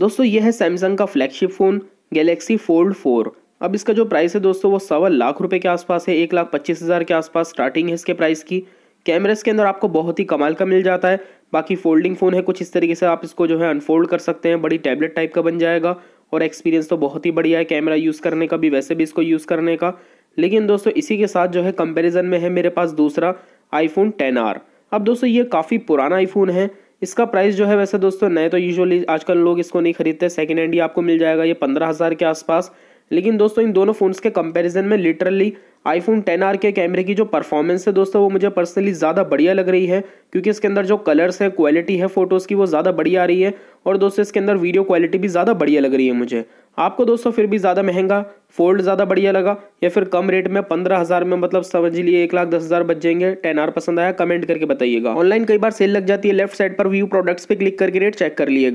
दोस्तों यह है सैमसंग का flagship phone Galaxy Fold four अब इसका जो प्राइस है दोस्तों वो सवा लाख रुपए के आसपास है एक लाख पच्चीस हज़ार के आसपास स्टार्टिंग है इसके प्राइस की कैमरेस के अंदर आपको बहुत ही कमाल का मिल जाता है बाकी फोल्डिंग फ़ोन है कुछ इस तरीके से आप इसको जो है अनफोल्ड कर सकते हैं बड़ी टैबलेट टाइप का बन जाएगा और एक्सपीरियंस तो बहुत ही बढ़िया है कैमरा यूज़ करने का भी वैसे भी इसको यूज़ करने का लेकिन दोस्तों इसी के साथ जो है कंपेरिजन में है मेरे पास दूसरा आईफोन टेन आर अब दोस्तों ये काफ़ी पुराना आईफोन है इसका प्राइस जो है वैसे दोस्तों नए तो यूजुअली आजकल लोग इसको नहीं खरीदते सेकेंड हैंड ही आपको मिल जाएगा ये पंद्रह हज़ार के आसपास लेकिन दोस्तों इन दोनों फ़ोन्स के कंपैरिजन में लिटरली आईफोन आर के कैमरे की जो परफॉर्मेंस है दोस्तों वो मुझे पर्सनली ज़्यादा बढ़िया लग रही है क्योंकि इसके अंदर जो कलर्स हैं क्वालिटी है फ़ोटोज़ की वो ज़्यादा बढ़िया आ रही है और दोस्तों इसके अंदर वीडियो क्वालिटी भी ज़्यादा बढ़िया लग रही है मुझे आपको दोस्तों फिर भी ज़्यादा महंगा फोल्ड ज़्यादा बढ़िया लगा या फिर कम रेट में पंद्रह हज़ार में मतलब समझ लिए एक लाख दस हज़ार बच जाएंगे टेन आर पसंद आया कमेंट करके बताइएगा ऑनलाइन कई बार सेल लग जाती है लेफ्ट साइड पर व्यू प्रोडक्ट्स पे क्लिक करके रेट चेक कर लिएगा